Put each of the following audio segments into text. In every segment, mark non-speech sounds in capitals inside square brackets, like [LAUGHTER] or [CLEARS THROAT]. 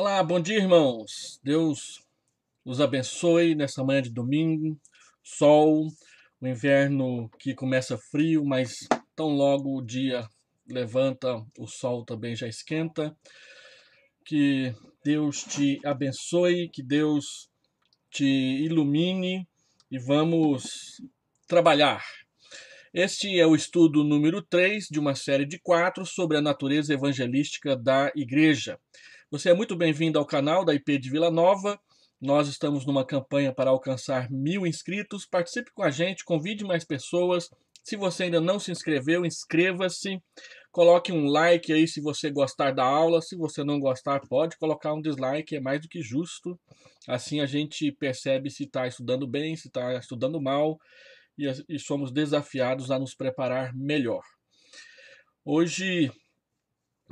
Olá, bom dia, irmãos. Deus os abençoe nessa manhã de domingo. Sol, o inverno que começa frio, mas tão logo o dia levanta, o sol também já esquenta. Que Deus te abençoe, que Deus te ilumine e vamos trabalhar. Este é o estudo número 3 de uma série de quatro sobre a natureza evangelística da igreja. Você é muito bem-vindo ao canal da IP de Vila Nova. Nós estamos numa campanha para alcançar mil inscritos. Participe com a gente, convide mais pessoas. Se você ainda não se inscreveu, inscreva-se. Coloque um like aí se você gostar da aula. Se você não gostar, pode colocar um dislike, é mais do que justo. Assim a gente percebe se está estudando bem, se está estudando mal e, e somos desafiados a nos preparar melhor. Hoje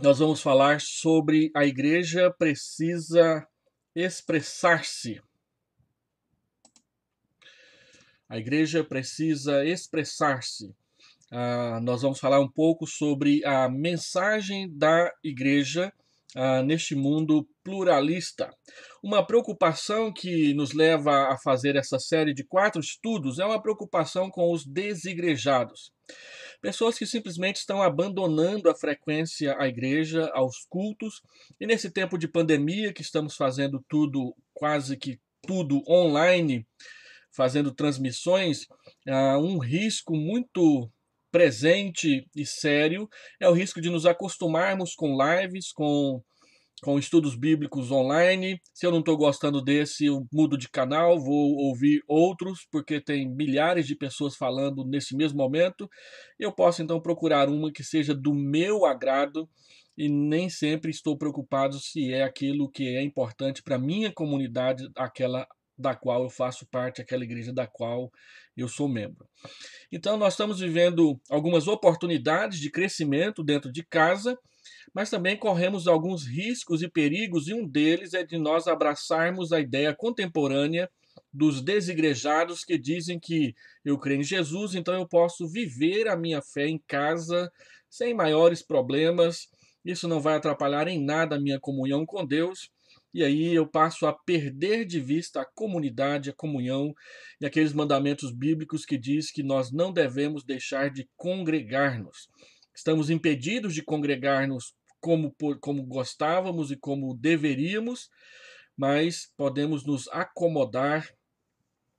nós vamos falar sobre a igreja precisa expressar-se. A igreja precisa expressar-se. Ah, nós vamos falar um pouco sobre a mensagem da igreja neste mundo pluralista. Uma preocupação que nos leva a fazer essa série de quatro estudos é uma preocupação com os desigrejados. Pessoas que simplesmente estão abandonando a frequência à igreja, aos cultos, e nesse tempo de pandemia que estamos fazendo tudo, quase que tudo online, fazendo transmissões, há um risco muito presente e sério é o risco de nos acostumarmos com lives, com, com estudos bíblicos online. Se eu não estou gostando desse, eu mudo de canal, vou ouvir outros, porque tem milhares de pessoas falando nesse mesmo momento. Eu posso então procurar uma que seja do meu agrado. E nem sempre estou preocupado se é aquilo que é importante para minha comunidade, aquela da qual eu faço parte, aquela igreja da qual eu sou membro. Então, nós estamos vivendo algumas oportunidades de crescimento dentro de casa, mas também corremos alguns riscos e perigos, e um deles é de nós abraçarmos a ideia contemporânea dos desigrejados que dizem que eu creio em Jesus, então eu posso viver a minha fé em casa sem maiores problemas. Isso não vai atrapalhar em nada a minha comunhão com Deus. E aí eu passo a perder de vista a comunidade, a comunhão e aqueles mandamentos bíblicos que diz que nós não devemos deixar de congregar-nos. Estamos impedidos de congregar-nos como, como gostávamos e como deveríamos, mas podemos nos acomodar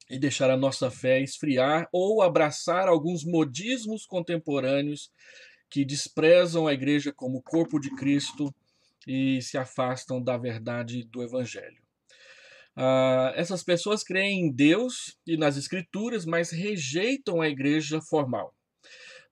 e deixar a nossa fé esfriar ou abraçar alguns modismos contemporâneos que desprezam a igreja como corpo de Cristo e se afastam da verdade do Evangelho. Ah, essas pessoas creem em Deus e nas Escrituras, mas rejeitam a igreja formal.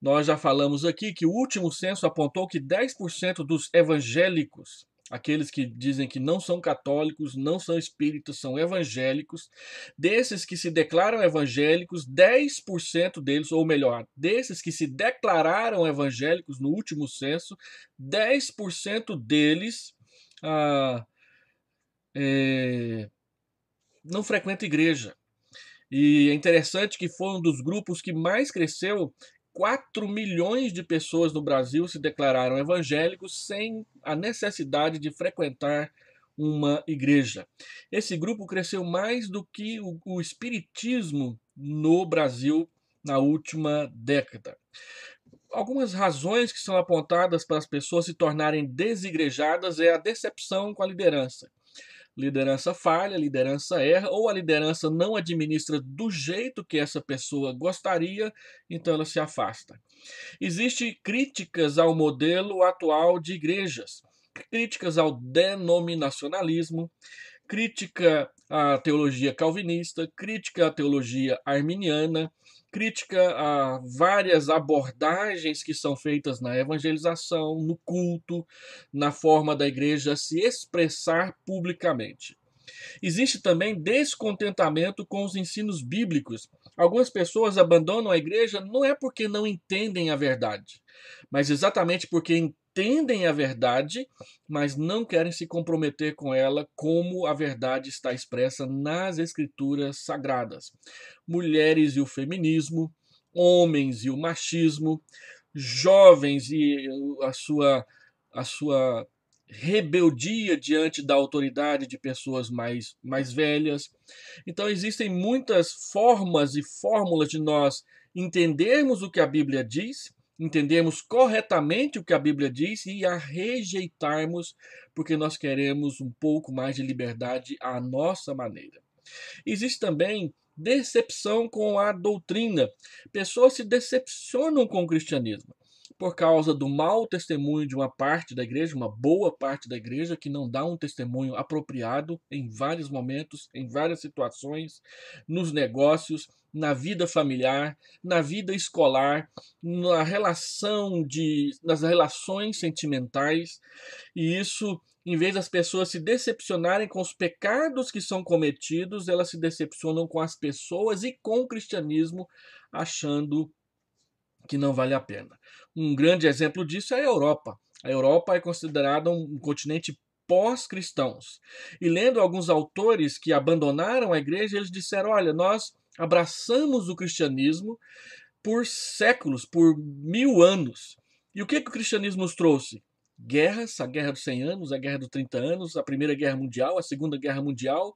Nós já falamos aqui que o último censo apontou que 10% dos evangélicos aqueles que dizem que não são católicos, não são espíritas, são evangélicos. Desses que se declaram evangélicos, 10% deles, ou melhor, desses que se declararam evangélicos no último censo, 10% deles ah, é, não frequenta igreja. E é interessante que foi um dos grupos que mais cresceu 4 milhões de pessoas no Brasil se declararam evangélicos sem a necessidade de frequentar uma igreja. Esse grupo cresceu mais do que o, o espiritismo no Brasil na última década. Algumas razões que são apontadas para as pessoas se tornarem desigrejadas é a decepção com a liderança liderança falha, a liderança erra, ou a liderança não administra do jeito que essa pessoa gostaria, então ela se afasta. Existem críticas ao modelo atual de igrejas, críticas ao denominacionalismo, crítica à teologia calvinista, crítica à teologia arminiana, crítica a várias abordagens que são feitas na evangelização, no culto, na forma da igreja se expressar publicamente. Existe também descontentamento com os ensinos bíblicos. Algumas pessoas abandonam a igreja não é porque não entendem a verdade, mas exatamente porque entendem a verdade, mas não querem se comprometer com ela como a verdade está expressa nas escrituras sagradas. Mulheres e o feminismo, homens e o machismo, jovens e a sua a sua rebeldia diante da autoridade de pessoas mais, mais velhas. Então, existem muitas formas e fórmulas de nós entendermos o que a Bíblia diz entendermos corretamente o que a Bíblia diz e a rejeitarmos, porque nós queremos um pouco mais de liberdade à nossa maneira. Existe também decepção com a doutrina. Pessoas se decepcionam com o cristianismo por causa do mau testemunho de uma parte da igreja, uma boa parte da igreja, que não dá um testemunho apropriado em vários momentos, em várias situações, nos negócios, na vida familiar, na vida escolar, na relação de, nas relações sentimentais, e isso, em vez das pessoas se decepcionarem com os pecados que são cometidos, elas se decepcionam com as pessoas e com o cristianismo, achando que não vale a pena. Um grande exemplo disso é a Europa. A Europa é considerada um continente pós-cristãos. E lendo alguns autores que abandonaram a igreja, eles disseram: olha, nós abraçamos o cristianismo por séculos, por mil anos. E o que, que o cristianismo nos trouxe? guerras, a Guerra dos 100 Anos, a Guerra dos 30 Anos, a Primeira Guerra Mundial, a Segunda Guerra Mundial,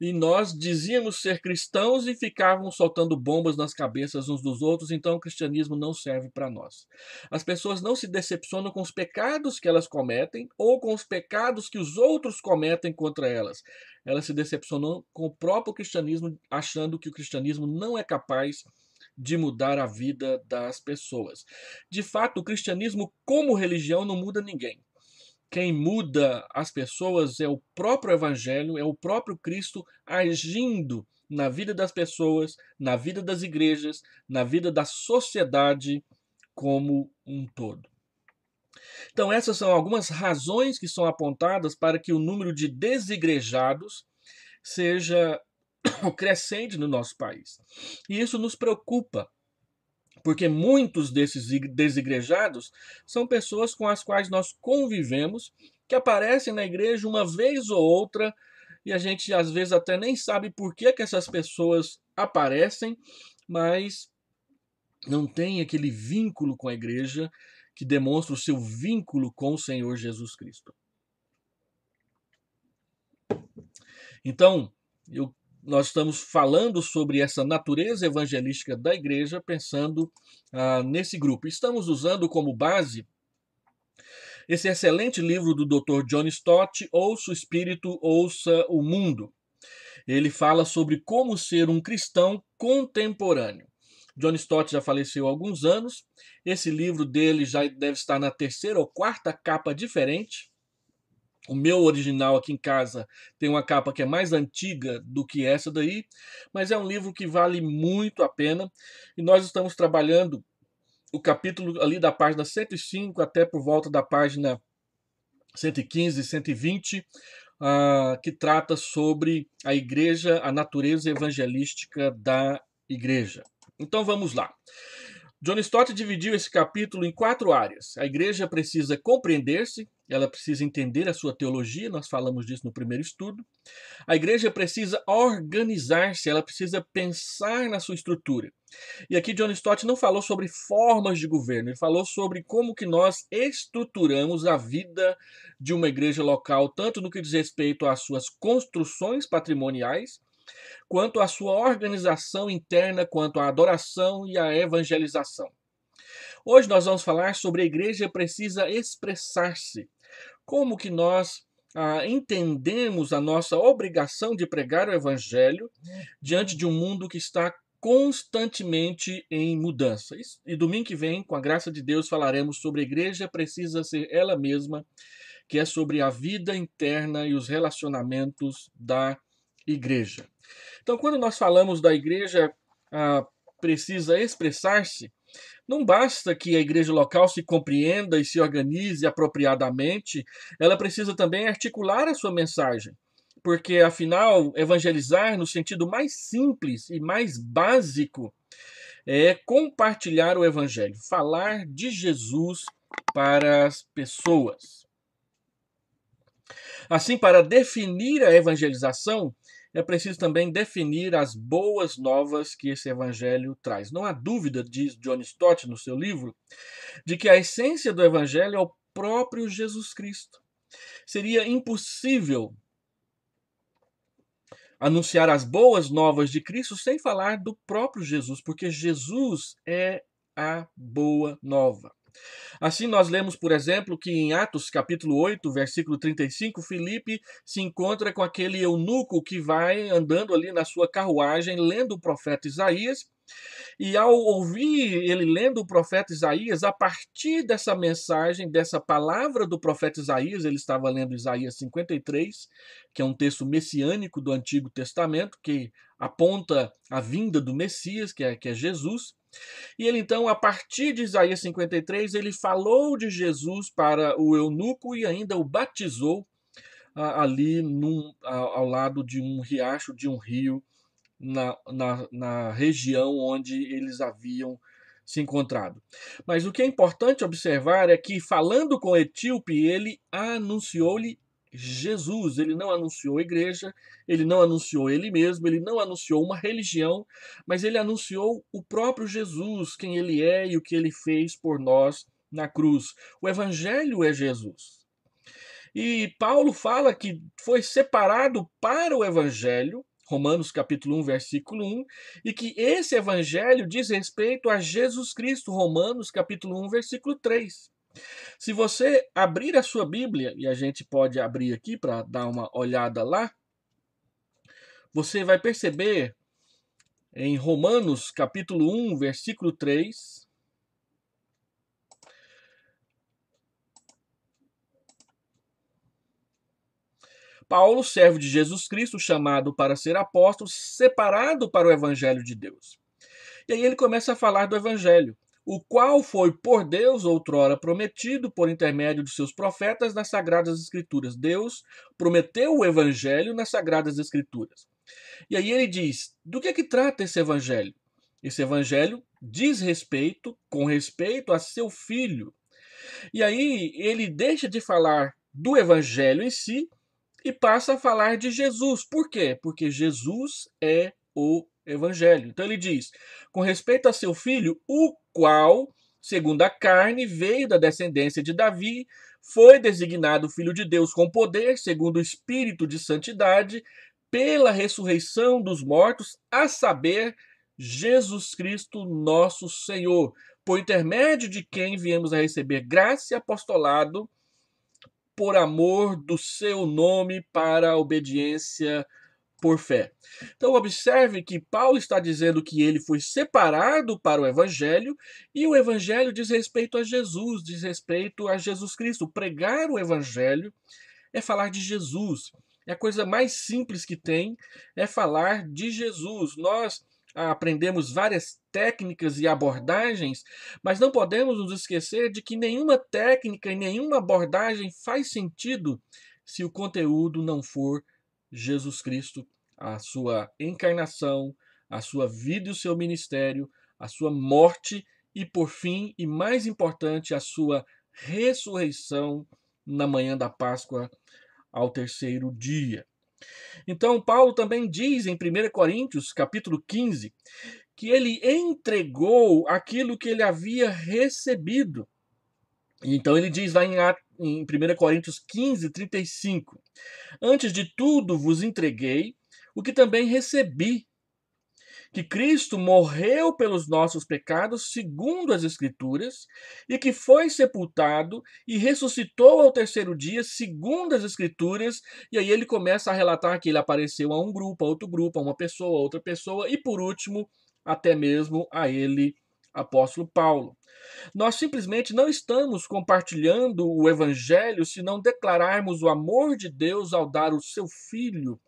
e nós dizíamos ser cristãos e ficavam soltando bombas nas cabeças uns dos outros, então o cristianismo não serve para nós. As pessoas não se decepcionam com os pecados que elas cometem ou com os pecados que os outros cometem contra elas. Elas se decepcionam com o próprio cristianismo, achando que o cristianismo não é capaz de de mudar a vida das pessoas. De fato, o cristianismo, como religião, não muda ninguém. Quem muda as pessoas é o próprio Evangelho, é o próprio Cristo agindo na vida das pessoas, na vida das igrejas, na vida da sociedade como um todo. Então, essas são algumas razões que são apontadas para que o número de desigrejados seja [COUGHS] crescente no nosso país. E isso nos preocupa, porque muitos desses desigrejados são pessoas com as quais nós convivemos, que aparecem na igreja uma vez ou outra, e a gente às vezes até nem sabe por que, que essas pessoas aparecem, mas não tem aquele vínculo com a igreja que demonstra o seu vínculo com o Senhor Jesus Cristo. Então, eu nós estamos falando sobre essa natureza evangelística da igreja, pensando ah, nesse grupo. Estamos usando como base esse excelente livro do Dr. John Stott, Ouça o Espírito, Ouça o Mundo. Ele fala sobre como ser um cristão contemporâneo. John Stott já faleceu há alguns anos. Esse livro dele já deve estar na terceira ou quarta capa diferente. O meu original aqui em casa tem uma capa que é mais antiga do que essa daí, mas é um livro que vale muito a pena e nós estamos trabalhando o capítulo ali da página 105 até por volta da página 115, 120, uh, que trata sobre a igreja, a natureza evangelística da igreja. Então vamos lá. John Stott dividiu esse capítulo em quatro áreas. A igreja precisa compreender-se, ela precisa entender a sua teologia, nós falamos disso no primeiro estudo. A igreja precisa organizar-se, ela precisa pensar na sua estrutura. E aqui John Stott não falou sobre formas de governo, ele falou sobre como que nós estruturamos a vida de uma igreja local, tanto no que diz respeito às suas construções patrimoniais, quanto à sua organização interna, quanto à adoração e à evangelização. Hoje nós vamos falar sobre a igreja precisa expressar-se. Como que nós ah, entendemos a nossa obrigação de pregar o evangelho diante de um mundo que está constantemente em mudança. E domingo que vem, com a graça de Deus, falaremos sobre a igreja precisa ser ela mesma, que é sobre a vida interna e os relacionamentos da igreja. Então, quando nós falamos da igreja ah, precisa expressar-se, não basta que a igreja local se compreenda e se organize apropriadamente, ela precisa também articular a sua mensagem. Porque, afinal, evangelizar no sentido mais simples e mais básico é compartilhar o evangelho, falar de Jesus para as pessoas. Assim, para definir a evangelização, é preciso também definir as boas novas que esse evangelho traz. Não há dúvida, diz John Stott no seu livro, de que a essência do evangelho é o próprio Jesus Cristo. Seria impossível anunciar as boas novas de Cristo sem falar do próprio Jesus, porque Jesus é a boa nova. Assim, nós lemos, por exemplo, que em Atos capítulo 8, versículo 35, Filipe se encontra com aquele eunuco que vai andando ali na sua carruagem, lendo o profeta Isaías. E ao ouvir ele lendo o profeta Isaías, a partir dessa mensagem, dessa palavra do profeta Isaías, ele estava lendo Isaías 53, que é um texto messiânico do Antigo Testamento, que aponta a vinda do Messias, que é, que é Jesus. E ele então, a partir de Isaías 53, ele falou de Jesus para o eunuco e ainda o batizou ah, ali num, ah, ao lado de um riacho, de um rio, na, na, na região onde eles haviam se encontrado. Mas o que é importante observar é que, falando com Etíope, ele anunciou-lhe Jesus, ele não anunciou a igreja, ele não anunciou ele mesmo, ele não anunciou uma religião, mas ele anunciou o próprio Jesus, quem ele é e o que ele fez por nós na cruz. O evangelho é Jesus. E Paulo fala que foi separado para o evangelho, Romanos capítulo 1, versículo 1, e que esse evangelho diz respeito a Jesus Cristo, Romanos capítulo 1, versículo 3. Se você abrir a sua Bíblia, e a gente pode abrir aqui para dar uma olhada lá, você vai perceber em Romanos capítulo 1, versículo 3. Paulo, servo de Jesus Cristo, chamado para ser apóstolo, separado para o evangelho de Deus. E aí ele começa a falar do evangelho, o qual foi por Deus outrora prometido por intermédio de seus profetas nas Sagradas Escrituras. Deus prometeu o Evangelho nas Sagradas Escrituras. E aí ele diz: do que é que trata esse Evangelho? Esse Evangelho diz respeito, com respeito a seu filho. E aí ele deixa de falar do Evangelho em si e passa a falar de Jesus. Por quê? Porque Jesus é o evangelho. Então ele diz: com respeito a seu filho, o qual, segundo a carne, veio da descendência de Davi, foi designado filho de Deus com poder, segundo o espírito de santidade, pela ressurreição dos mortos, a saber, Jesus Cristo, nosso Senhor, por intermédio de quem viemos a receber graça e apostolado por amor do seu nome para a obediência por fé. Então, observe que Paulo está dizendo que ele foi separado para o Evangelho, e o Evangelho diz respeito a Jesus, diz respeito a Jesus Cristo. Pregar o Evangelho é falar de Jesus. É a coisa mais simples que tem é falar de Jesus. Nós aprendemos várias técnicas e abordagens, mas não podemos nos esquecer de que nenhuma técnica e nenhuma abordagem faz sentido se o conteúdo não for Jesus Cristo, a sua encarnação, a sua vida e o seu ministério, a sua morte e, por fim, e mais importante, a sua ressurreição na manhã da Páscoa ao terceiro dia. Então, Paulo também diz em 1 Coríntios, capítulo 15, que ele entregou aquilo que ele havia recebido. Então ele diz lá em em 1 Coríntios 15, 35. Antes de tudo vos entreguei o que também recebi, que Cristo morreu pelos nossos pecados, segundo as Escrituras, e que foi sepultado e ressuscitou ao terceiro dia, segundo as Escrituras. E aí ele começa a relatar que ele apareceu a um grupo, a outro grupo, a uma pessoa, a outra pessoa, e por último, até mesmo a ele apóstolo Paulo. Nós simplesmente não estamos compartilhando o evangelho se não declararmos o amor de Deus ao dar o seu filho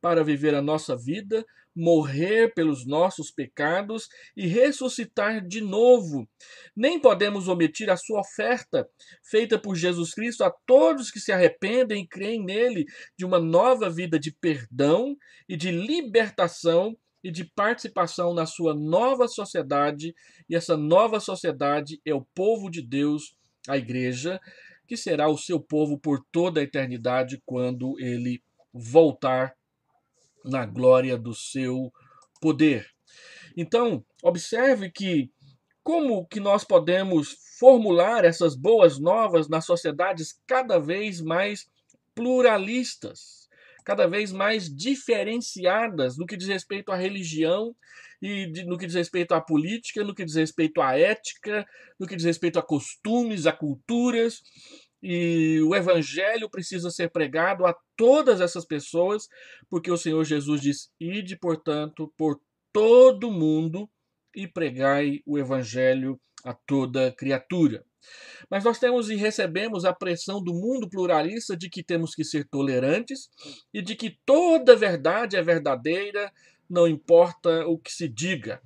para viver a nossa vida, morrer pelos nossos pecados e ressuscitar de novo. Nem podemos omitir a sua oferta, feita por Jesus Cristo a todos que se arrependem e creem nele, de uma nova vida de perdão e de libertação e de participação na sua nova sociedade, e essa nova sociedade é o povo de Deus, a igreja, que será o seu povo por toda a eternidade quando ele voltar na glória do seu poder. Então, observe que como que nós podemos formular essas boas novas nas sociedades cada vez mais pluralistas? cada vez mais diferenciadas no que diz respeito à religião e de, no que diz respeito à política, no que diz respeito à ética, no que diz respeito a costumes, a culturas. E o evangelho precisa ser pregado a todas essas pessoas, porque o Senhor Jesus diz: "Ide, portanto, por todo mundo e pregai o evangelho a toda criatura". Mas nós temos e recebemos a pressão do mundo pluralista de que temos que ser tolerantes e de que toda verdade é verdadeira, não importa o que se diga.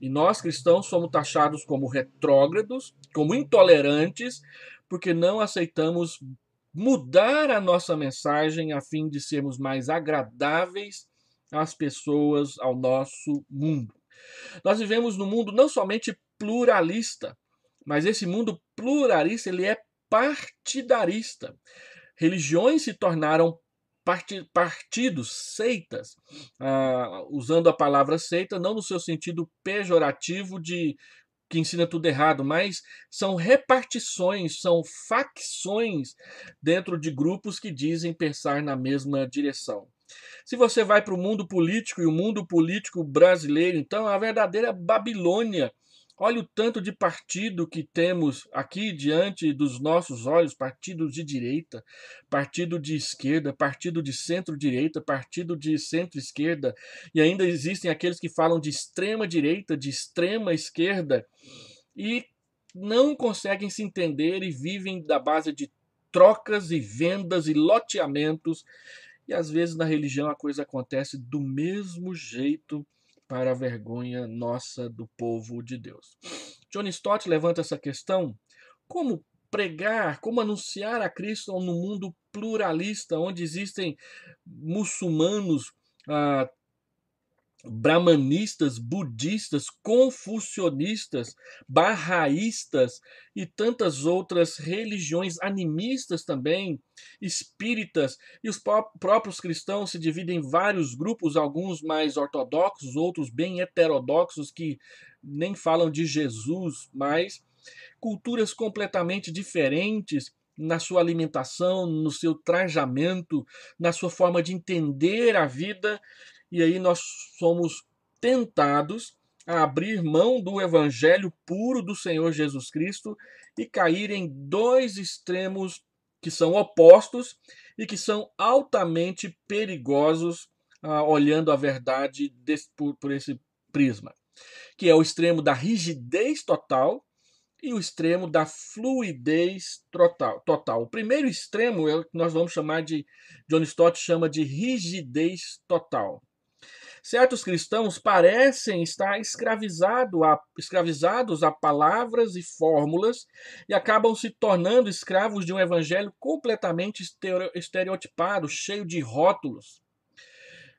E nós cristãos somos taxados como retrógrados, como intolerantes, porque não aceitamos mudar a nossa mensagem a fim de sermos mais agradáveis às pessoas, ao nosso mundo. Nós vivemos num mundo não somente pluralista, mas esse mundo pluralista ele é partidarista. Religiões se tornaram partidos, seitas, ah, usando a palavra seita não no seu sentido pejorativo de que ensina tudo errado, mas são repartições, são facções dentro de grupos que dizem pensar na mesma direção. Se você vai para o mundo político e o mundo político brasileiro, então é a verdadeira Babilônia Olha o tanto de partido que temos aqui diante dos nossos olhos: partido de direita, partido de esquerda, partido de centro-direita, partido de centro-esquerda, e ainda existem aqueles que falam de extrema-direita, de extrema-esquerda, e não conseguem se entender e vivem da base de trocas e vendas e loteamentos. E às vezes na religião a coisa acontece do mesmo jeito para a vergonha nossa do povo de Deus. John Stott levanta essa questão: como pregar, como anunciar a Cristo no mundo pluralista, onde existem muçulmanos, ah, brahmanistas, budistas, confucionistas, barraístas e tantas outras religiões animistas também, espíritas, e os próprios cristãos se dividem em vários grupos, alguns mais ortodoxos, outros bem heterodoxos que nem falam de Jesus, mas culturas completamente diferentes na sua alimentação, no seu trajamento, na sua forma de entender a vida e aí nós somos tentados a abrir mão do evangelho puro do Senhor Jesus Cristo e cair em dois extremos que são opostos e que são altamente perigosos ah, olhando a verdade desse, por, por esse prisma, que é o extremo da rigidez total e o extremo da fluidez total. total. O primeiro extremo é o que nós vamos chamar de, John Stott chama de rigidez total. Certos cristãos parecem estar escravizado a, escravizados a palavras e fórmulas e acabam se tornando escravos de um evangelho completamente estereotipado, cheio de rótulos,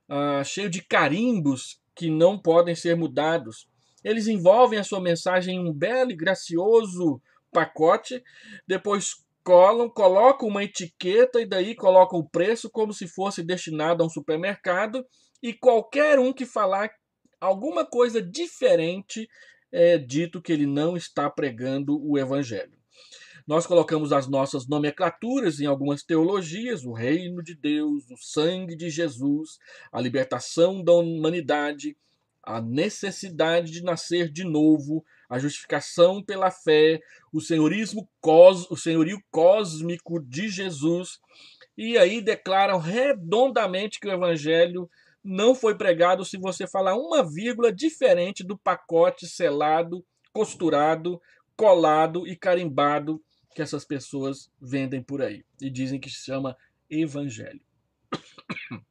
uh, cheio de carimbos que não podem ser mudados. Eles envolvem a sua mensagem em um belo e gracioso pacote, depois colam, colocam uma etiqueta e daí colocam o preço como se fosse destinado a um supermercado e qualquer um que falar alguma coisa diferente é dito que ele não está pregando o evangelho. Nós colocamos as nossas nomenclaturas em algumas teologias, o reino de Deus, o sangue de Jesus, a libertação da humanidade, a necessidade de nascer de novo, a justificação pela fé, o senhorismo cos, o senhorio cósmico de Jesus. E aí declaram redondamente que o evangelho não foi pregado se você falar uma vírgula diferente do pacote selado, costurado, colado e carimbado que essas pessoas vendem por aí e dizem que se chama evangelho. [COUGHS]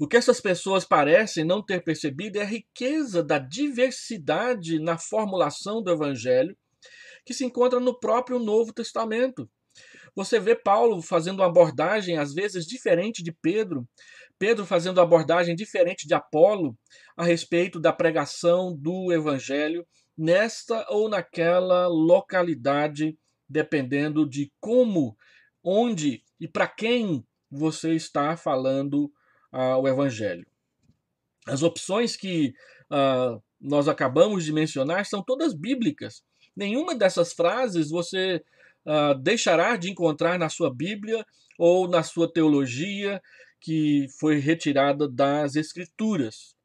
O que essas pessoas parecem não ter percebido é a riqueza da diversidade na formulação do evangelho que se encontra no próprio Novo Testamento. Você vê Paulo fazendo uma abordagem, às vezes, diferente de Pedro, Pedro fazendo uma abordagem diferente de Apolo a respeito da pregação do evangelho nesta ou naquela localidade, dependendo de como, onde e para quem você está falando ah, o evangelho. As opções que ah, nós acabamos de mencionar são todas bíblicas. Nenhuma dessas frases você uh, deixará de encontrar na sua Bíblia ou na sua teologia que foi retirada das Escrituras.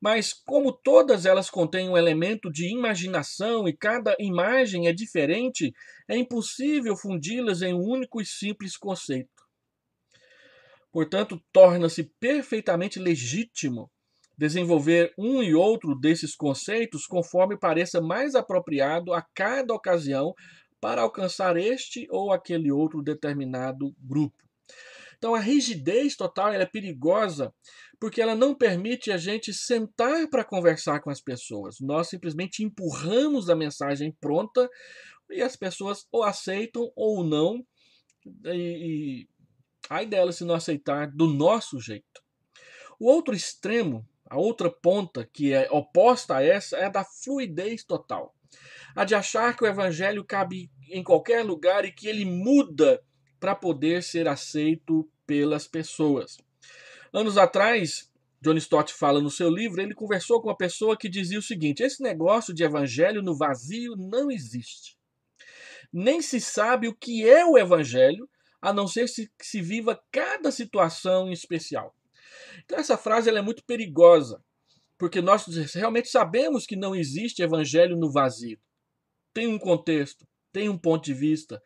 Mas, como todas elas contêm um elemento de imaginação e cada imagem é diferente, é impossível fundi-las em um único e simples conceito. Portanto, torna-se perfeitamente legítimo desenvolver um e outro desses conceitos conforme pareça mais apropriado a cada ocasião para alcançar este ou aquele outro determinado grupo. Então, a rigidez total é perigosa porque ela não permite a gente sentar para conversar com as pessoas. Nós simplesmente empurramos a mensagem pronta e as pessoas ou aceitam ou não. E, e ai dela se não aceitar do nosso jeito. O outro extremo, a outra ponta que é oposta a essa, é a da fluidez total a de achar que o evangelho cabe em qualquer lugar e que ele muda para poder ser aceito pelas pessoas. Anos atrás, John Stott fala no seu livro, ele conversou com uma pessoa que dizia o seguinte: esse negócio de evangelho no vazio não existe. Nem se sabe o que é o evangelho, a não ser se, se viva cada situação em especial. Então essa frase ela é muito perigosa, porque nós realmente sabemos que não existe evangelho no vazio tem um contexto, tem um ponto de vista,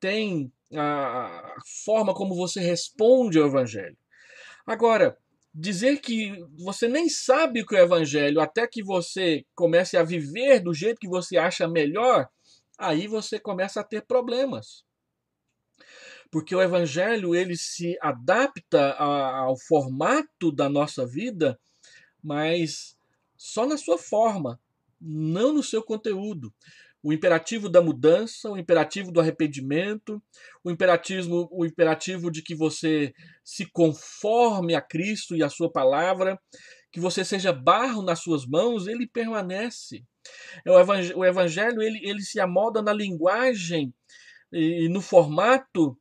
tem a forma como você responde ao evangelho. Agora, dizer que você nem sabe o que é o evangelho até que você comece a viver do jeito que você acha melhor, aí você começa a ter problemas. Porque o evangelho ele se adapta ao formato da nossa vida, mas só na sua forma, não no seu conteúdo o imperativo da mudança, o imperativo do arrependimento, o imperativo, o imperativo de que você se conforme a Cristo e a sua palavra, que você seja barro nas suas mãos, ele permanece. É o evangelho, ele, ele se amolda na linguagem e no formato,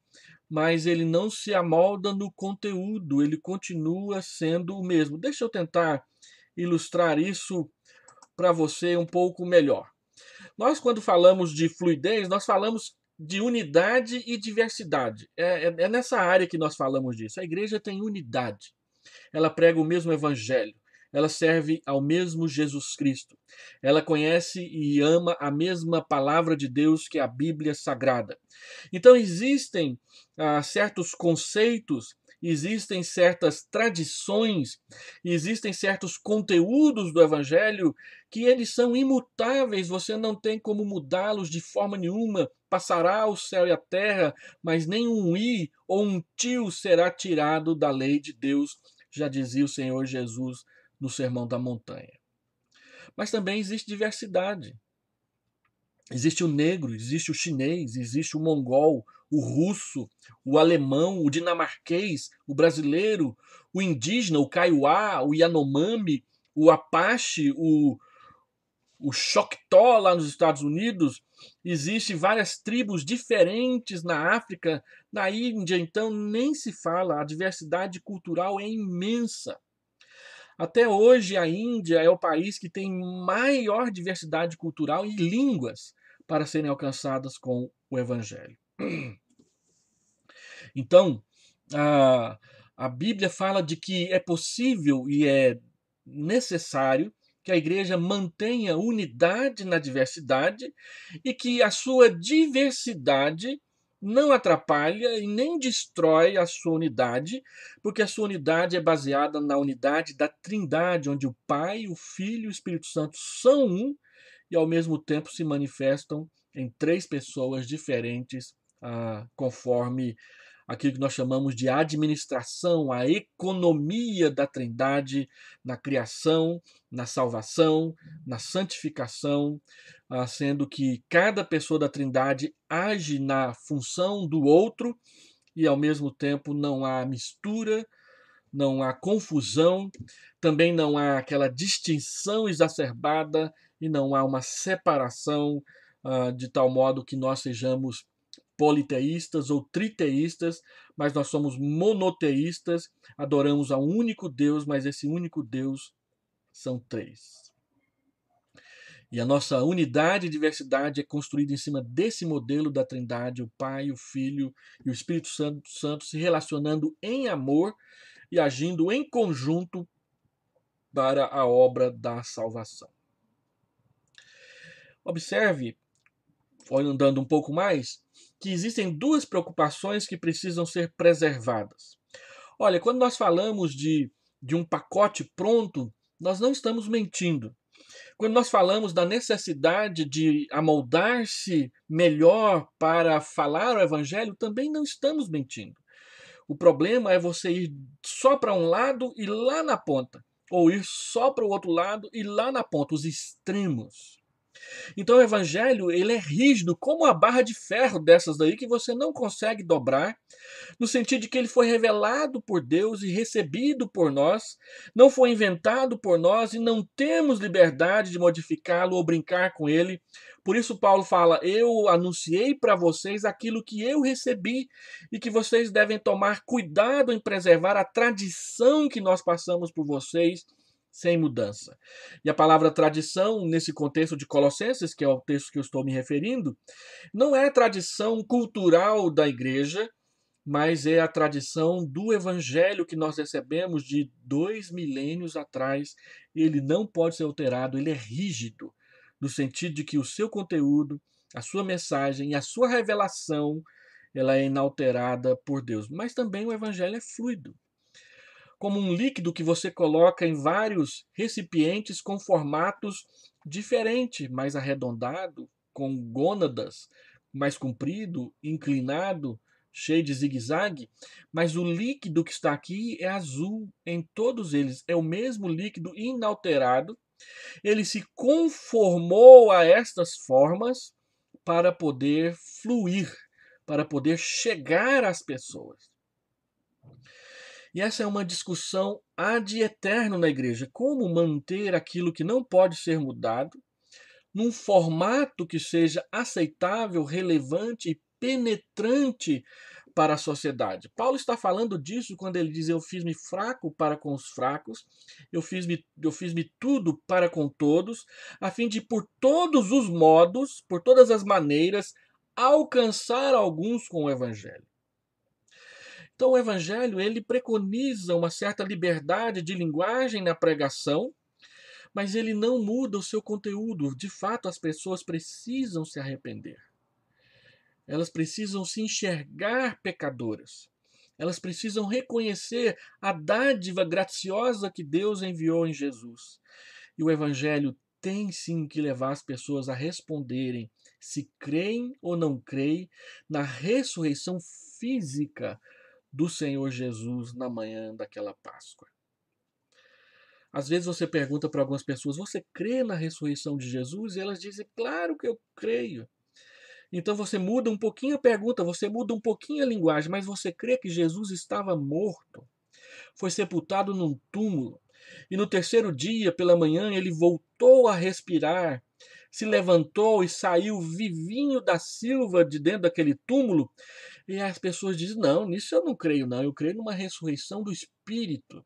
mas ele não se amolda no conteúdo, ele continua sendo o mesmo. Deixa eu tentar ilustrar isso para você um pouco melhor. Nós, quando falamos de fluidez, nós falamos de unidade e diversidade. É, é, é nessa área que nós falamos disso. A igreja tem unidade. Ela prega o mesmo evangelho. Ela serve ao mesmo Jesus Cristo. Ela conhece e ama a mesma palavra de Deus que a Bíblia Sagrada. Então existem ah, certos conceitos existem certas tradições, existem certos conteúdos do Evangelho que eles são imutáveis, você não tem como mudá-los de forma nenhuma. Passará o céu e a terra, mas nem um i ou um tio será tirado da lei de Deus, já dizia o Senhor Jesus no Sermão da Montanha. Mas também existe diversidade. Existe o negro, existe o chinês, existe o mongol, o russo, o alemão, o dinamarquês, o brasileiro, o indígena, o caiuá, o yanomami, o apache, o, o Choctaw lá nos Estados Unidos, existe várias tribos diferentes na África, na Índia, então nem se fala, a diversidade cultural é imensa. Até hoje a Índia é o país que tem maior diversidade cultural e línguas para serem alcançadas com o evangelho. [CLEARS THROAT] Então, a, a Bíblia fala de que é possível e é necessário que a igreja mantenha unidade na diversidade e que a sua diversidade não atrapalha e nem destrói a sua unidade, porque a sua unidade é baseada na unidade da Trindade, onde o Pai, o Filho e o Espírito Santo são um e ao mesmo tempo se manifestam em três pessoas diferentes, ah, conforme aquilo que nós chamamos de administração, a economia da Trindade na criação, na salvação, na santificação, ah, sendo que cada pessoa da Trindade age na função do outro e ao mesmo tempo não há mistura, não há confusão, também não há aquela distinção exacerbada e não há uma separação ah, de tal modo que nós sejamos politeístas ou triteístas, mas nós somos monoteístas, adoramos a um único Deus, mas esse único Deus são três. E a nossa unidade e diversidade é construída em cima desse modelo da Trindade, o Pai, o Filho e o Espírito Santo, Santo se relacionando em amor e agindo em conjunto para a obra da salvação. Observe, andando um pouco mais, que existem duas preocupações que precisam ser preservadas. Olha, quando nós falamos de, de um pacote pronto, nós não estamos mentindo. Quando nós falamos da necessidade de amoldar-se melhor para falar o evangelho, também não estamos mentindo. O problema é você ir só para um lado e lá na ponta, ou ir só para o outro lado e lá na ponta, os extremos. Então o evangelho, ele é rígido, como a barra de ferro dessas daí que você não consegue dobrar, no sentido de que ele foi revelado por Deus e recebido por nós, não foi inventado por nós e não temos liberdade de modificá-lo ou brincar com ele. Por isso Paulo fala: "Eu anunciei para vocês aquilo que eu recebi e que vocês devem tomar cuidado em preservar a tradição que nós passamos por vocês." sem mudança. E a palavra tradição, nesse contexto de Colossenses, que é o texto que eu estou me referindo, não é tradição cultural da igreja, mas é a tradição do evangelho que nós recebemos de dois milênios atrás. Ele não pode ser alterado, ele é rígido, no sentido de que o seu conteúdo, a sua mensagem e a sua revelação ela é inalterada por Deus. Mas também o evangelho é fluido como um líquido que você coloca em vários recipientes com formatos diferentes, mais arredondado, com gônadas, mais comprido, inclinado, cheio de zigue-zague, mas o líquido que está aqui é azul em todos eles, é o mesmo líquido inalterado. Ele se conformou a estas formas para poder fluir, para poder chegar às pessoas. E essa é uma discussão ad eterno na igreja. Como manter aquilo que não pode ser mudado num formato que seja aceitável, relevante e penetrante para a sociedade. Paulo está falando disso quando ele diz: Eu fiz-me fraco para com os fracos, eu fiz-me eu fiz -me tudo para com todos, a fim de, por todos os modos, por todas as maneiras, alcançar alguns com o evangelho. Então o evangelho ele preconiza uma certa liberdade de linguagem na pregação, mas ele não muda o seu conteúdo. De fato, as pessoas precisam se arrepender. Elas precisam se enxergar pecadoras. Elas precisam reconhecer a dádiva graciosa que Deus enviou em Jesus. E o evangelho tem sim que levar as pessoas a responderem se creem ou não creem na ressurreição física do Senhor Jesus na manhã daquela Páscoa. Às vezes você pergunta para algumas pessoas: Você crê na ressurreição de Jesus? E elas dizem: Claro que eu creio. Então você muda um pouquinho a pergunta, você muda um pouquinho a linguagem, mas você crê que Jesus estava morto, foi sepultado num túmulo, e no terceiro dia, pela manhã, ele voltou a respirar se levantou e saiu vivinho da Silva de dentro daquele túmulo. E as pessoas dizem: não, nisso eu não creio, não. Eu creio numa ressurreição do espírito,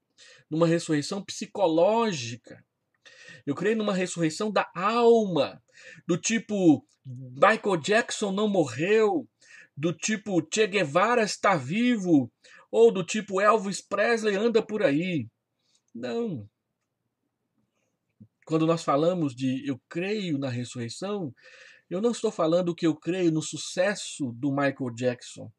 numa ressurreição psicológica. Eu creio numa ressurreição da alma, do tipo Michael Jackson não morreu, do tipo Che Guevara está vivo, ou do tipo Elvis Presley anda por aí. Não. Quando nós falamos de eu creio na ressurreição, eu não estou falando que eu creio no sucesso do Michael Jackson,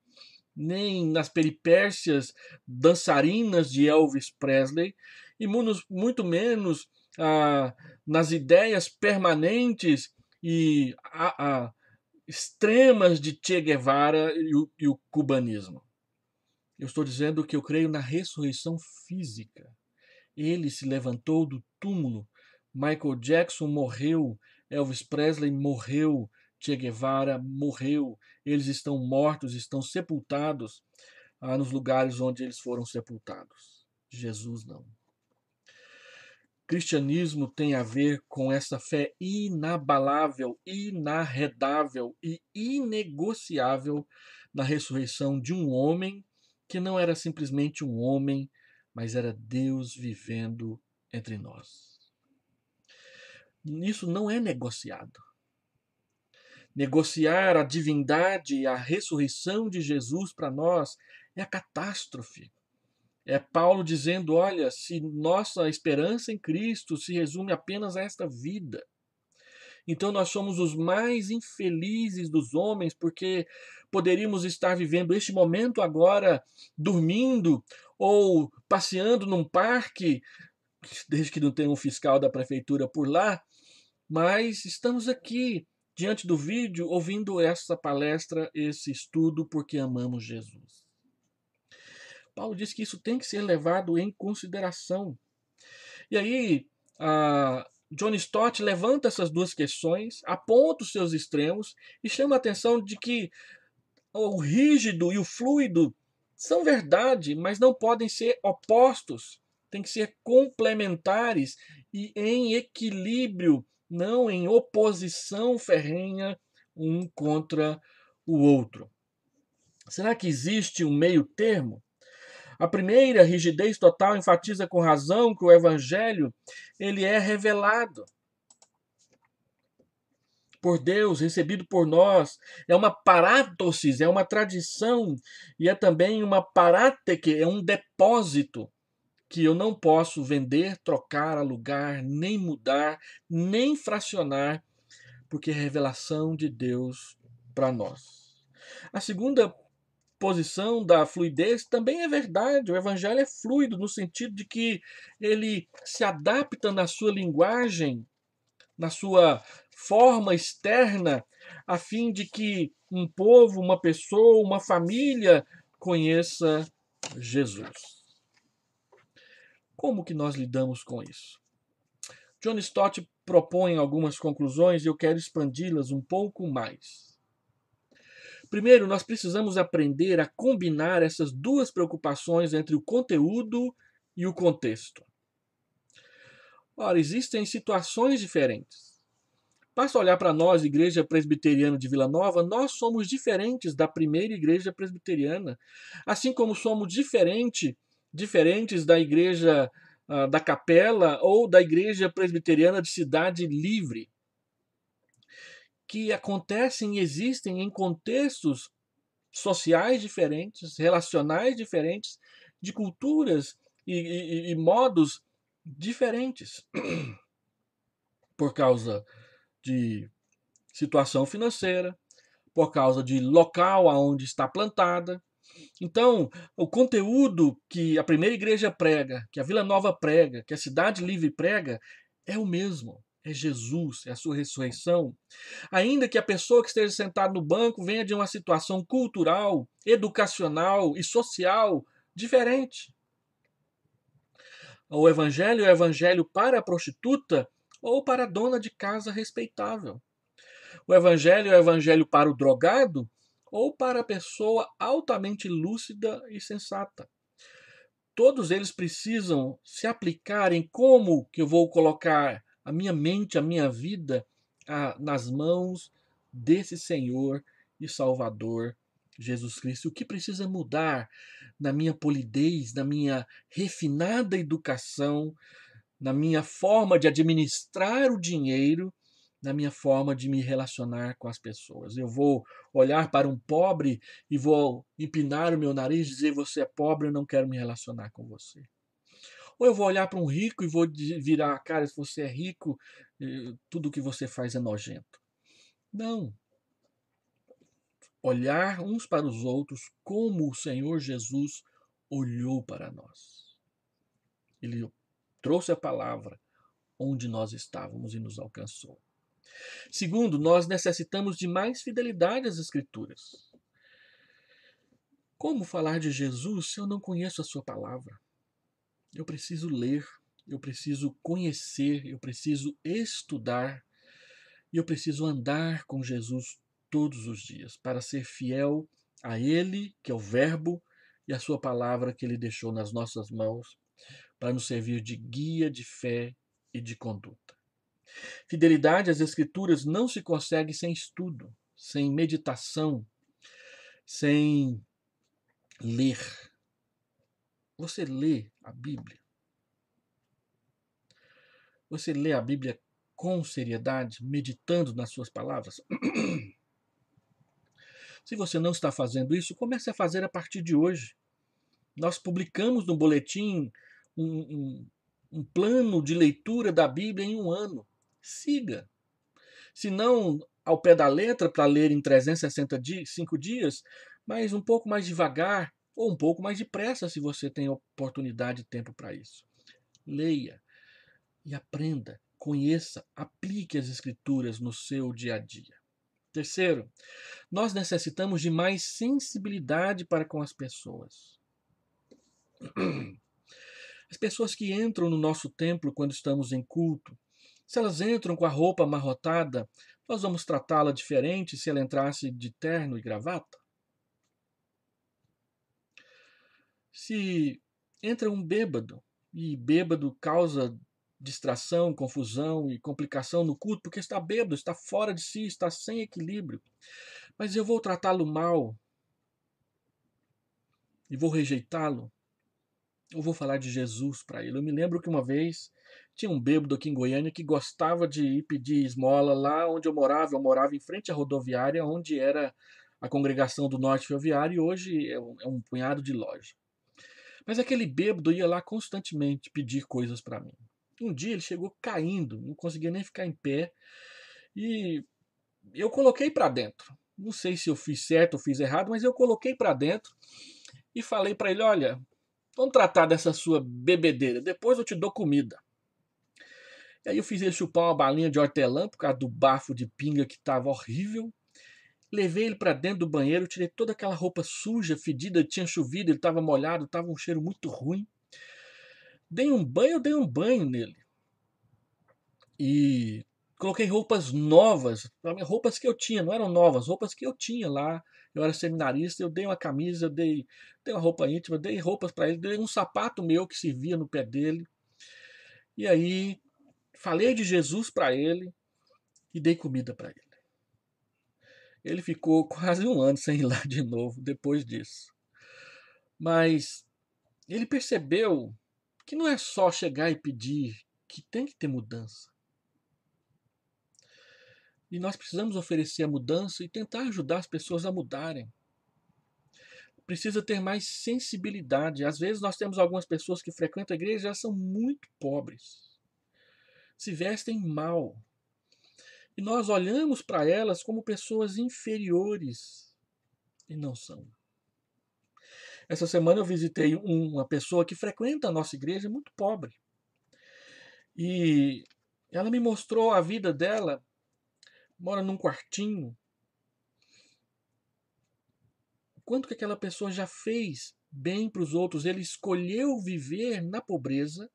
nem nas peripécias dançarinas de Elvis Presley, e muito menos ah, nas ideias permanentes e a, a, extremas de Che Guevara e o, e o cubanismo. Eu estou dizendo que eu creio na ressurreição física. Ele se levantou do túmulo Michael Jackson morreu, Elvis Presley morreu, Che Guevara morreu, eles estão mortos, estão sepultados ah, nos lugares onde eles foram sepultados. Jesus não. Cristianismo tem a ver com essa fé inabalável, inarredável e inegociável na ressurreição de um homem que não era simplesmente um homem, mas era Deus vivendo entre nós. Isso não é negociado. Negociar a divindade e a ressurreição de Jesus para nós é a catástrofe. É Paulo dizendo: olha, se nossa esperança em Cristo se resume apenas a esta vida, então nós somos os mais infelizes dos homens, porque poderíamos estar vivendo este momento agora dormindo ou passeando num parque, desde que não tenha um fiscal da prefeitura por lá, mas estamos aqui diante do vídeo ouvindo essa palestra, esse estudo, porque amamos Jesus. Paulo diz que isso tem que ser levado em consideração. E aí, John Stott levanta essas duas questões, aponta os seus extremos e chama a atenção de que o rígido e o fluido são verdade, mas não podem ser opostos. Tem que ser complementares e em equilíbrio não em oposição ferrenha um contra o outro. Será que existe um meio-termo? A primeira, rigidez total, enfatiza com razão que o evangelho ele é revelado por Deus, recebido por nós. É uma parátosis, é uma tradição e é também uma paráteque, é um depósito que eu não posso vender, trocar, alugar, nem mudar, nem fracionar, porque é revelação de Deus para nós. A segunda posição da fluidez também é verdade. O evangelho é fluido no sentido de que ele se adapta na sua linguagem, na sua forma externa, a fim de que um povo, uma pessoa, uma família conheça Jesus. Como que nós lidamos com isso? John Stott propõe algumas conclusões e eu quero expandi-las um pouco mais. Primeiro, nós precisamos aprender a combinar essas duas preocupações entre o conteúdo e o contexto. Ora, existem situações diferentes. Basta olhar para nós, Igreja Presbiteriana de Vila Nova, nós somos diferentes da primeira Igreja Presbiteriana, assim como somos diferente diferentes da igreja uh, da Capela ou da igreja presbiteriana de Cidade Livre, que acontecem e existem em contextos sociais diferentes, relacionais diferentes, de culturas e, e, e modos diferentes, [CLEARS THROAT] por causa de situação financeira, por causa de local aonde está plantada, então, o conteúdo que a primeira igreja prega, que a Vila Nova prega, que a Cidade Livre prega, é o mesmo. É Jesus, é a sua ressurreição. Ainda que a pessoa que esteja sentada no banco venha de uma situação cultural, educacional e social diferente. O evangelho é o evangelho para a prostituta ou para a dona de casa respeitável. O evangelho é o evangelho para o drogado ou para a pessoa altamente lúcida e sensata. Todos eles precisam se aplicar em como que eu vou colocar a minha mente, a minha vida a, nas mãos desse Senhor e Salvador Jesus Cristo. O que precisa mudar na minha polidez, na minha refinada educação, na minha forma de administrar o dinheiro na minha forma de me relacionar com as pessoas. Eu vou olhar para um pobre e vou empinar o meu nariz e dizer: Você é pobre, eu não quero me relacionar com você. Ou eu vou olhar para um rico e vou virar a cara: Se você é rico, eh, tudo que você faz é nojento. Não. Olhar uns para os outros como o Senhor Jesus olhou para nós. Ele trouxe a palavra onde nós estávamos e nos alcançou. Segundo, nós necessitamos de mais fidelidade às Escrituras. Como falar de Jesus se eu não conheço a Sua palavra? Eu preciso ler, eu preciso conhecer, eu preciso estudar e eu preciso andar com Jesus todos os dias para ser fiel a Ele, que é o Verbo, e a Sua palavra que Ele deixou nas nossas mãos para nos servir de guia de fé e de conduta. Fidelidade às Escrituras não se consegue sem estudo, sem meditação, sem ler. Você lê a Bíblia. Você lê a Bíblia com seriedade, meditando nas suas palavras. [CLEARS THROAT] Se você não está fazendo isso, comece a fazer a partir de hoje. Nós publicamos no boletim um, um, um plano de leitura da Bíblia em um ano siga. Se não ao pé da letra para ler em 365 dias, mas um pouco mais devagar ou um pouco mais depressa se você tem oportunidade e tempo para isso. Leia e aprenda, conheça, aplique as escrituras no seu dia a dia. Terceiro, nós necessitamos de mais sensibilidade para com as pessoas. As pessoas que entram no nosso templo quando estamos em culto se elas entram com a roupa amarrotada, nós vamos tratá-la diferente se ela entrasse de terno e gravata? Se entra um bêbado, e bêbado causa distração, confusão e complicação no culto, porque está bêbado, está fora de si, está sem equilíbrio. Mas eu vou tratá-lo mal e vou rejeitá-lo. Eu vou falar de Jesus para ele. Eu me lembro que uma vez tinha um bêbado aqui em Goiânia que gostava de ir pedir esmola lá onde eu morava. Eu morava em frente à rodoviária, onde era a congregação do Norte Ferroviário, e hoje é um, é um punhado de loja. Mas aquele bêbado ia lá constantemente pedir coisas para mim. Um dia ele chegou caindo, não conseguia nem ficar em pé, e eu coloquei para dentro. Não sei se eu fiz certo ou fiz errado, mas eu coloquei para dentro e falei para ele: olha, vamos tratar dessa sua bebedeira, depois eu te dou comida. E aí eu fiz ele chupar uma balinha de hortelã por causa do bafo de pinga que estava horrível. Levei ele para dentro do banheiro, tirei toda aquela roupa suja, fedida, tinha chovido, ele estava molhado, estava um cheiro muito ruim. Dei um banho, dei um banho nele. E coloquei roupas novas, roupas que eu tinha, não eram novas, roupas que eu tinha lá. Eu era seminarista, eu dei uma camisa, dei, dei uma roupa íntima, dei roupas para ele, dei um sapato meu que servia no pé dele. E aí falei de Jesus para ele e dei comida para ele. Ele ficou [LAUGHS] quase um ano sem ir lá de novo depois disso. Mas ele percebeu que não é só chegar e pedir, que tem que ter mudança. E nós precisamos oferecer a mudança e tentar ajudar as pessoas a mudarem. Precisa ter mais sensibilidade. Às vezes nós temos algumas pessoas que frequentam a igreja e já são muito pobres se vestem mal. E nós olhamos para elas como pessoas inferiores. E não são. Essa semana eu visitei uma pessoa que frequenta a nossa igreja, é muito pobre. E ela me mostrou a vida dela. Mora num quartinho. Quanto que aquela pessoa já fez bem para os outros? Ele escolheu viver na pobreza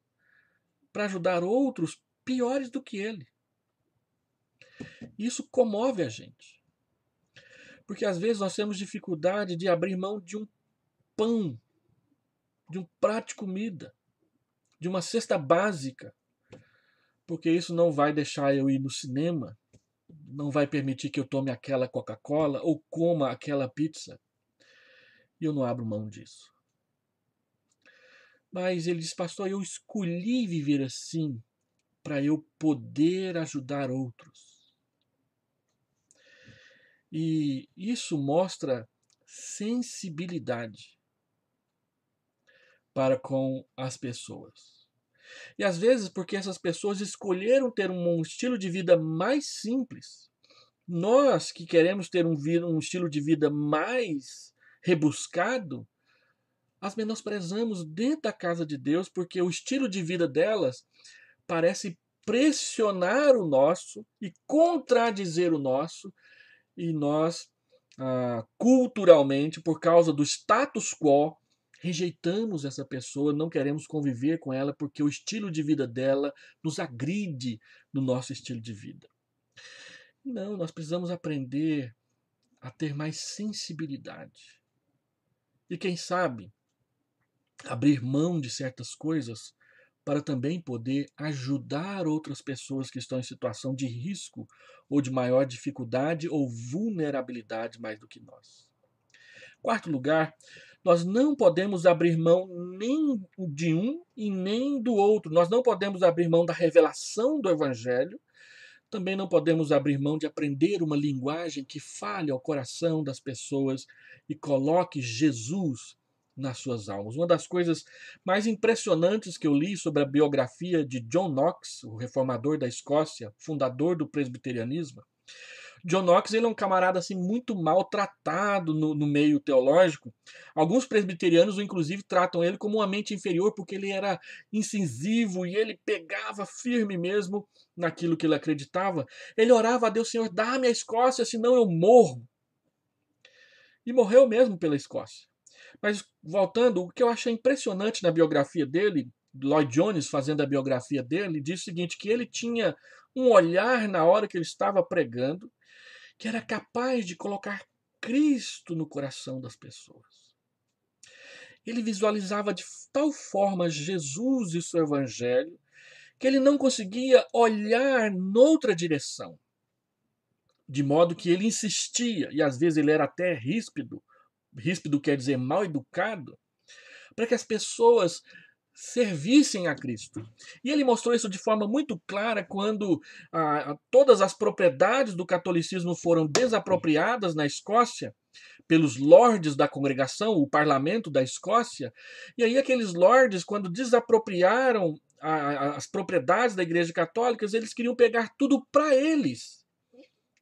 para ajudar outros piores do que ele. Isso comove a gente. Porque às vezes nós temos dificuldade de abrir mão de um pão, de um prato de comida, de uma cesta básica, porque isso não vai deixar eu ir no cinema, não vai permitir que eu tome aquela Coca-Cola ou coma aquela pizza. E eu não abro mão disso. Mas ele diz, pastor, eu escolhi viver assim para eu poder ajudar outros. E isso mostra sensibilidade para com as pessoas. E às vezes, porque essas pessoas escolheram ter um estilo de vida mais simples, nós que queremos ter um, um estilo de vida mais rebuscado, as menosprezamos dentro da casa de Deus, porque o estilo de vida delas parece pressionar o nosso e contradizer o nosso, e nós, ah, culturalmente, por causa do status quo, rejeitamos essa pessoa, não queremos conviver com ela porque o estilo de vida dela nos agride no nosso estilo de vida. Não, nós precisamos aprender a ter mais sensibilidade. E quem sabe abrir mão de certas coisas para também poder ajudar outras pessoas que estão em situação de risco ou de maior dificuldade ou vulnerabilidade mais do que nós. Quarto lugar, nós não podemos abrir mão nem de um e nem do outro. Nós não podemos abrir mão da revelação do Evangelho. Também não podemos abrir mão de aprender uma linguagem que fale ao coração das pessoas e coloque Jesus nas suas almas. Uma das coisas mais impressionantes que eu li sobre a biografia de John Knox, o reformador da Escócia, fundador do presbiterianismo, John Knox ele é um camarada assim muito maltratado no, no meio teológico. Alguns presbiterianos, inclusive, tratam ele como uma mente inferior porque ele era incisivo e ele pegava firme mesmo naquilo que ele acreditava. Ele orava a Deus, Senhor, dá-me a Escócia, senão eu morro. E morreu mesmo pela Escócia. Mas voltando, o que eu achei impressionante na biografia dele, Lloyd Jones fazendo a biografia dele, diz o seguinte: que ele tinha um olhar na hora que ele estava pregando, que era capaz de colocar Cristo no coração das pessoas. Ele visualizava de tal forma Jesus e seu evangelho que ele não conseguia olhar noutra direção. De modo que ele insistia, e às vezes ele era até ríspido, ríspido quer dizer mal educado, para que as pessoas servissem a Cristo. E ele mostrou isso de forma muito clara quando ah, todas as propriedades do catolicismo foram desapropriadas na Escócia pelos lords da congregação, o parlamento da Escócia. E aí aqueles lords, quando desapropriaram a, a, as propriedades da Igreja Católica, eles queriam pegar tudo para eles.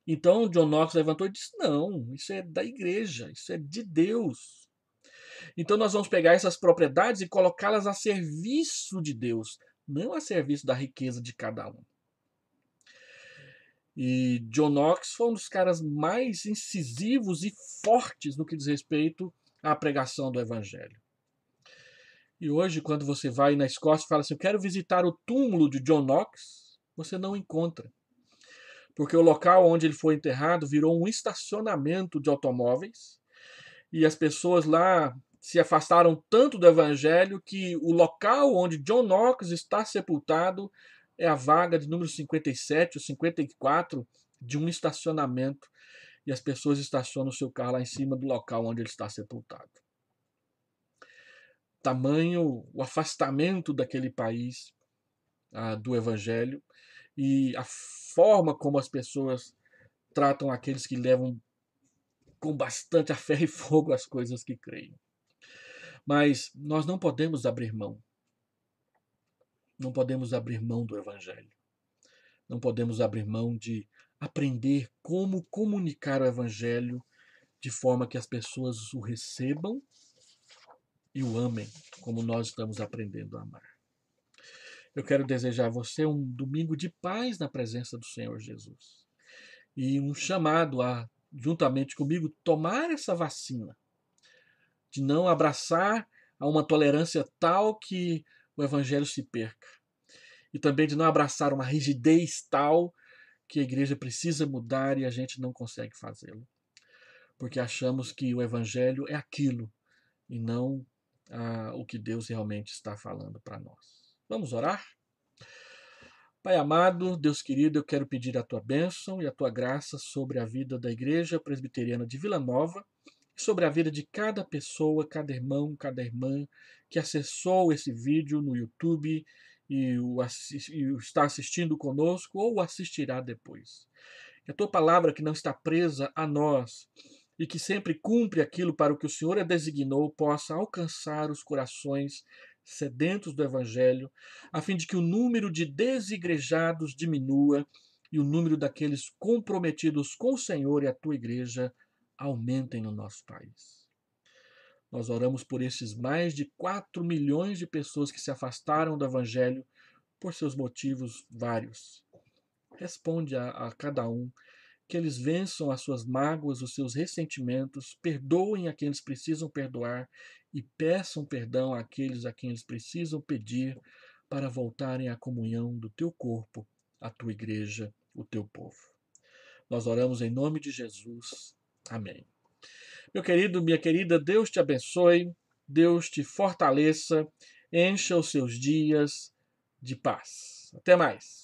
Então John Knox levantou e disse: não, isso é da igreja, isso é de Deus. Então nós vamos pegar essas propriedades e colocá-las a serviço de Deus, não a serviço da riqueza de cada um. E John Knox foi um dos caras mais incisivos e fortes no que diz respeito à pregação do Evangelho. E hoje, quando você vai na Escócia e fala assim, eu quero visitar o túmulo de John Knox, você não encontra porque o local onde ele foi enterrado virou um estacionamento de automóveis e as pessoas lá se afastaram tanto do evangelho que o local onde John Knox está sepultado é a vaga de número 57 ou 54 de um estacionamento e as pessoas estacionam o seu carro lá em cima do local onde ele está sepultado. Tamanho o afastamento daquele país ah, do evangelho e a forma como as pessoas tratam aqueles que levam com bastante a ferro e fogo as coisas que creem. Mas nós não podemos abrir mão. Não podemos abrir mão do Evangelho. Não podemos abrir mão de aprender como comunicar o Evangelho de forma que as pessoas o recebam e o amem, como nós estamos aprendendo a amar. Eu quero desejar a você um domingo de paz na presença do Senhor Jesus. E um chamado a, juntamente comigo, tomar essa vacina, de não abraçar a uma tolerância tal que o evangelho se perca. E também de não abraçar uma rigidez tal que a igreja precisa mudar e a gente não consegue fazê-lo. Porque achamos que o evangelho é aquilo e não ah, o que Deus realmente está falando para nós. Vamos orar? Pai amado, Deus querido, eu quero pedir a tua bênção e a tua graça sobre a vida da Igreja Presbiteriana de Vila Nova e sobre a vida de cada pessoa, cada irmão, cada irmã que acessou esse vídeo no YouTube e o, e está assistindo conosco ou o assistirá depois. Que a tua palavra que não está presa a nós e que sempre cumpre aquilo para o que o Senhor a designou possa alcançar os corações sedentos do Evangelho, a fim de que o número de desigrejados diminua e o número daqueles comprometidos com o Senhor e a tua igreja aumentem no nosso país. Nós oramos por esses mais de 4 milhões de pessoas que se afastaram do Evangelho por seus motivos vários. Responde a, a cada um que eles vençam as suas mágoas, os seus ressentimentos, perdoem a quem eles precisam perdoar e peçam perdão àqueles a quem eles precisam pedir para voltarem à comunhão do teu corpo, a tua igreja, o teu povo. Nós oramos em nome de Jesus. Amém. Meu querido, minha querida, Deus te abençoe, Deus te fortaleça, encha os seus dias de paz. Até mais.